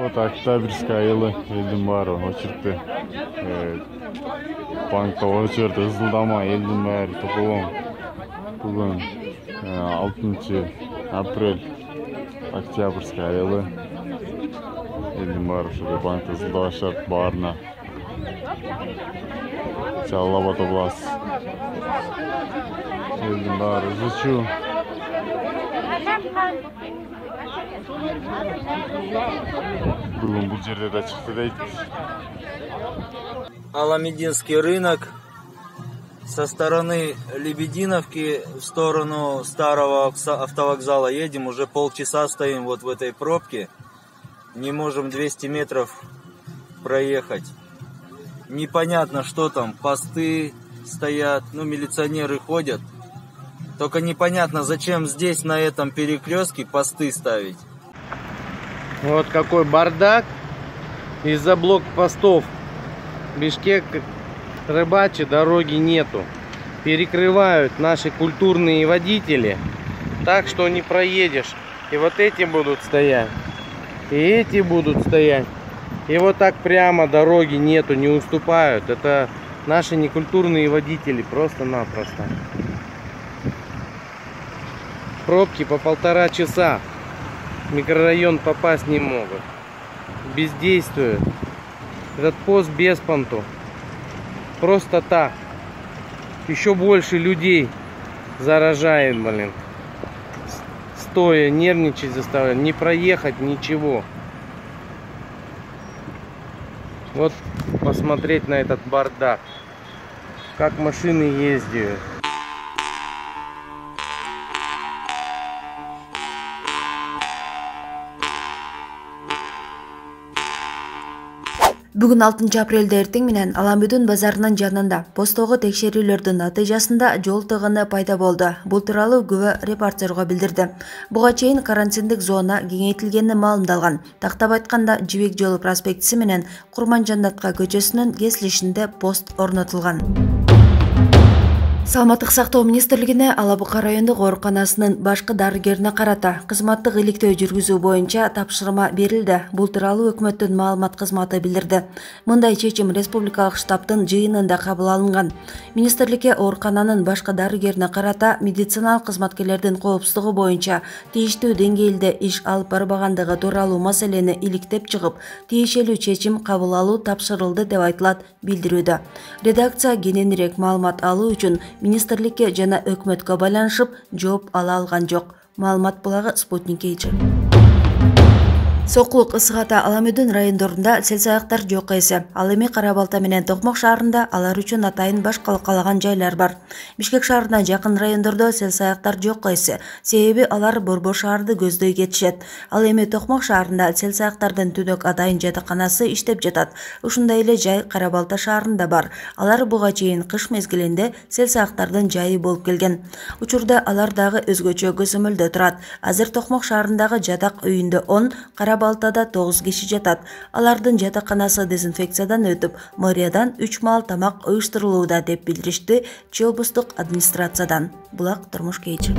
Вот Октябрьская айылы елдің бәрі очеркті банкта э, очеркті ызылдама елдің бәрі тұқылым бүгін э, алтыншы апрель октябрьская айылы елдің бәрі ошо банкта ызылдабашат баарына жалал абад обласы елдің баары жычу бүгін аламединский рынок со стороны Лебединовки в сторону старого автовокзала едем, уже полчаса стоим вот в этой пробке, не можем 200 метров проехать. Непонятно, что там, посты стоят, ну, милиционеры ходят, только непонятно, зачем здесь, на этом перекрестке, посты ставить. Вот какой бардак. Из-за блок постов Бишкек рыбачи дороги нету. Перекрывают наши культурные водители так, что не проедешь. И вот эти будут стоять. И эти будут стоять. И вот так прямо дороги нету, не уступают. Это наши некультурные водители просто-напросто. Пробки по полтора часа. В микрорайон попасть не могут. Бездействуют. Этот пост без понту. Просто так. Еще больше людей заражает, блин. Стоя, нервничать заставляет. Не проехать, ничего. Вот посмотреть на этот бардак. Как машины ездят. Бүгін 6 апрелде ертең менен Аламүдін базарынан жанында постогу текшерүүлөрдүн натыйжасында жол тұғыны пайда болды. Бұл туралы күбө репортерға билдирди. Буга чейин карантиндик зона кеңейтилгени маалымдалган. Тактап айтканда Жибек жолу проспектісі менен Құрман жандатқа көчөсүнүн кесилишинде пост орнотулган саламаттық сақтау министрлігіне ала бұқар райондық ооруканасынын башкы дарыгерине карата кызматтык иликтөө жүргүзүү боюнча тапшырма берилди бул тууралуу өкмөттүн маалымат кызматы билдирди мындай чечим республикалык штабтын жыйынында кабыл алынган министрликке оорукананын башкы дарыгерине карата медициналык кызматкерлердин коопсуздугу боюнча тийиштүү деңгээлде иш алып барбагандыгы тууралуу маселени иликтеп чыгып тиешелүү чечим кабыл алуу тапшырылды деп айтылат билдирүүдө редакция кененирээк маалымат алуу үчүн министрликке жана өкмөткө байланышып жооп ала алган жок маалымат булагы спутник kg сокулук ысык ата аламүдүн райондорунда саяктар жок эсе ал эми кара балта менен токмок шаарында алар үчүн атайын баш калкалаган жайлар бар бишкек шаарына жакын райондордо сел саяктар жок эсе себеби алар борбор шаарды көздөй кетишет ал эми токмок шаарында сел саяктардын түнөк атайын жатаканасы иштеп жатат ушундай эле жай кара балта шаарында бар алар буга чейин кыш мезгилинде сел саяктардын жайы болуп келген учурда алар дагы өзгөчө көзөмөлдө турат азыр токмок шаарындагы жатак үйүндө он кара балтада 9 кеші жатат алардын жатаканасы дезинфекциядан өтіп, мэриядан 3 мал тамақ уюштурулууда деп билдиришти Челбұстық администрациядан. Бұлақ тұрмыш кейчі.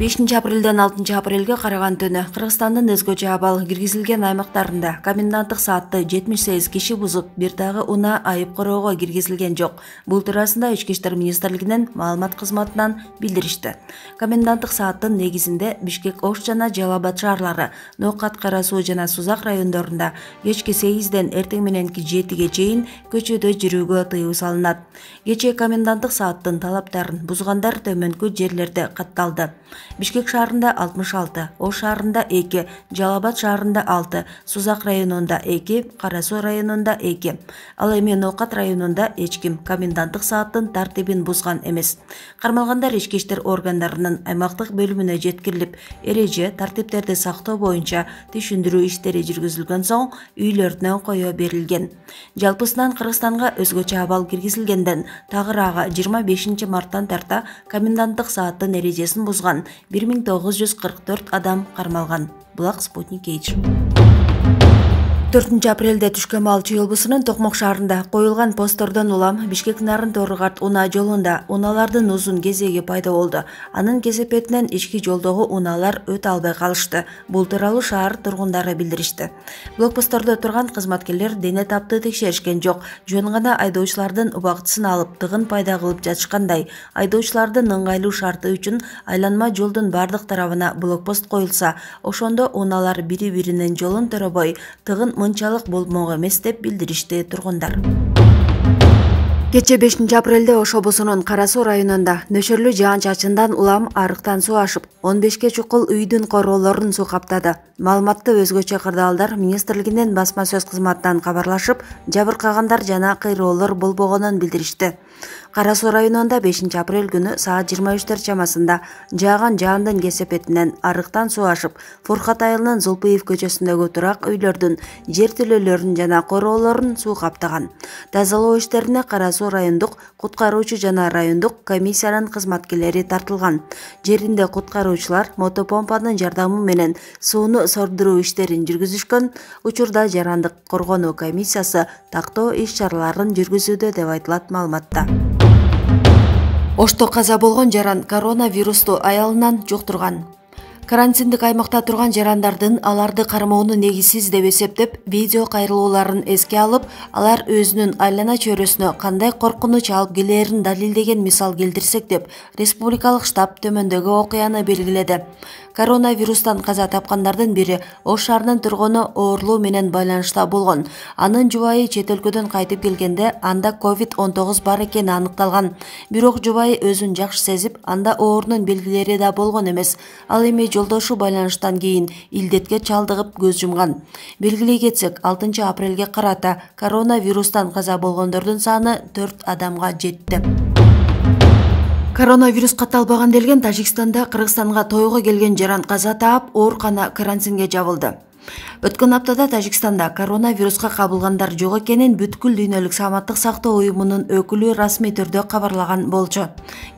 5 апрелден 6 апрелге қараған түнү кыргызстандын өзгөчө абал киргизилген аймақтарында коменданттык саатты 78 киши бузуп бир дагы уна айып короого киргизилген жок бул туурасында ички иштер министрлигинин маалымат кызматынан билдиришти коменданттык сааттын негизинде бишкек ош жана жалал абад шаарлары ноокат кара суу жана сузак райондорунда кечки сегизден эртең мененки жетиге чейин көчөдө жүрүүгө тыюу салынат кечээ коменданттык сааттын талаптарын бузгандар төмөнкү жерлерде катталды Бишкек шарында 66, ош шарында 2, жалабат шарында 6, сузак районунда 2, кара суу районунда 2. Алаймен оқат районында районунда эч ким коменданттык сааттын тартибин бузган эмес кармалгандар иштер органдарынын аймактык бөлүмүнө жеткирилип эреже тартиптерди сактоо боюнча түшүндүрүү иштери жүргүзүлгөн соң үйлөрүнө кое берилген жалпысынан кыргызстанга өзгөчө абал киргизилгенден тагыраагы 25 марттан тарта коменданттык сааттын эрежесин бузган 1944 адам қармалған бұлақ спутник Кейдж. 4 апрелде түшкөн мал йолбусунун токмок шаарында коюлган посттордон улам бишкек нарын торугарт унаа жолунда унаалардын узун кезеги пайда болду анын кесепетинен ички жолдогу унаалар өтө албай калышты бул тууралуу шаар тургундары билдиришти блокпосттарда турган кызматкерлер дене тапты текшеришкен жок жөн гана айдоочулардын убактысын алып тыгын пайда кылып жатышкандай айдоочулардын ыңгайлуу шарты үчүн айланма жолдун баардык тарабына блокпост коюлса ошондо унаалар бири биринин жолун торобой тыгын мынчалык болмок эмес деп билдиришти тургундар кечээ бешинчи апрелде ош облусунун кара суу районунда нөшөрлүү жаан чачындан улам арыктан суу ашып он бешке чукул үйдүн короолорун суу каптады маалыматты өзгөчө кырдаалдар министрлигинин басма сөз кызматынан кабарлашып жабыркагандар жана кыйроолор болбогонун билдиришти кара суу районунда бешинчи апрель күнү саат жыйырма үчтөр чамасында жааган жаандын кесепетинен арыктан суу ашып фурхат айылынын зулпыев көчөсүндөгү турак үйлөрдүн жер тилөөлөрүн жана короолорун суу каптаган тазалоо иштерине кара суу райондук куткаруучу жана райондук комиссиянын кызматкерлери тартылган жеринде куткаруучулар мотопомпанын жардамы менен сууну сордуруу иштерин жүргүзүшкөн учурда жарандык коргонуу комиссиясы тактоо иш чараларын жүргүзүүдө деп айтылат маалыматта ошто каза болгон жаран коронавирусту аялынан жуктурган карантиндик аймақта тұрған жарандардын аларды кармоону негизсиз деп эсептеп видео қайрылуларын эске алып алар өзінің айлана чөйрөсүнө қандай коркунуч алып келерін далилдеген мисал келтирсек деп республикалық штаб төмөндөгү окуяны белгіледі коронавирустан қаза тапқандардың бири ош шаарынын тургуну оорлуу менен байланышта болгон анын жубайы чет өлкөдөн кайтып келгенде анда covid 19 бар экени анықталған. бирок жубайы өзін жакшы сезіп анда оорунун белгилери да болгон эмес ал эми жолдошу байланыштан кийин илдетке чалдыгып көз жумган белгилей кетсек алтынчы апрелге карата коронавирустан каза болгондордун саны төрт адамга жетти коронавирус катталбаган делген тажикстанда кыргызстанга тойго келген жаран каза таап оорукана карантинге жабылды өткөн аптада тажикстанда коронавируска кабылгандар жок экенин бүткүл дүйнөлүк саламаттык сактоо уюмунун өкүлү расмий түрдө кабарлаган болчу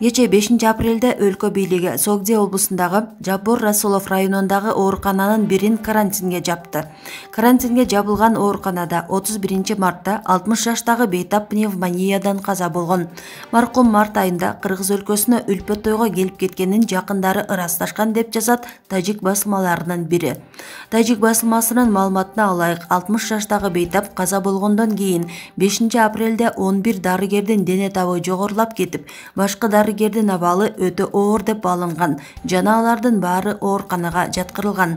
кечээ бешинчи апрелде өлкө бийлиги согди облусундагы жапур расулов районундагы оорукананын бирин карантинге жапты карантинге жабылган ооруканада отуз биринчи мартта алтымыш жаштагы бейтап пневмониядан каза болгон маркум март айында кыргыз өлкөсүнө үлпөт тойго келип кеткенин жакындары ырасташкан деп жазат тажик басылмаларынын бири тажик басылмасынын маалыматына ылайык алтымыш жаштагы бейтап каза болгондон кийин бешинчи апрелде он бир дарыгердин дене табы жогорулап кетип башкы дарыгердин абалы өтө оор деп бааланган жана алардын баары ооруканага жаткырылган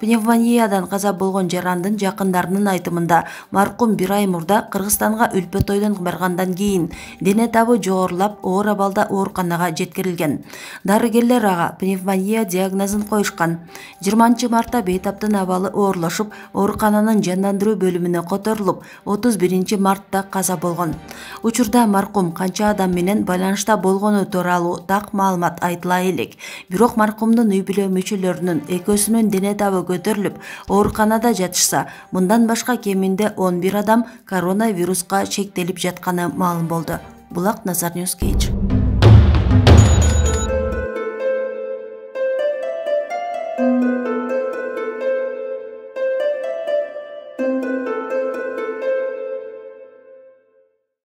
пневмониядан каза болгон жарандын жакындарынын айтымында маркум бир ай мурда кыргызстанга үлпө тойдон баргандан кийин дене табы жогорулап оор абалда ооруканага жеткирилген дарыгерлер ага пневмония диагнозун коюшкан жыйырманчы мартта бейтаптын абалы оорлошуп оорукананын жандандыруу бөлүмүнө которулуп отуз биринчи мартта каза болгон учурда маркум канча адам менен байланышта болгону тууралуу так маалымат айтыла элек бирок маркумдун үй бүлө мүчөлөрүнүн экөөсүнүн дене табы көтөрүлүп ооруканада жатышса мындан башка кеминде он бир адам коронавируска шектелип жатканы маалым болду булак назар ньюс kж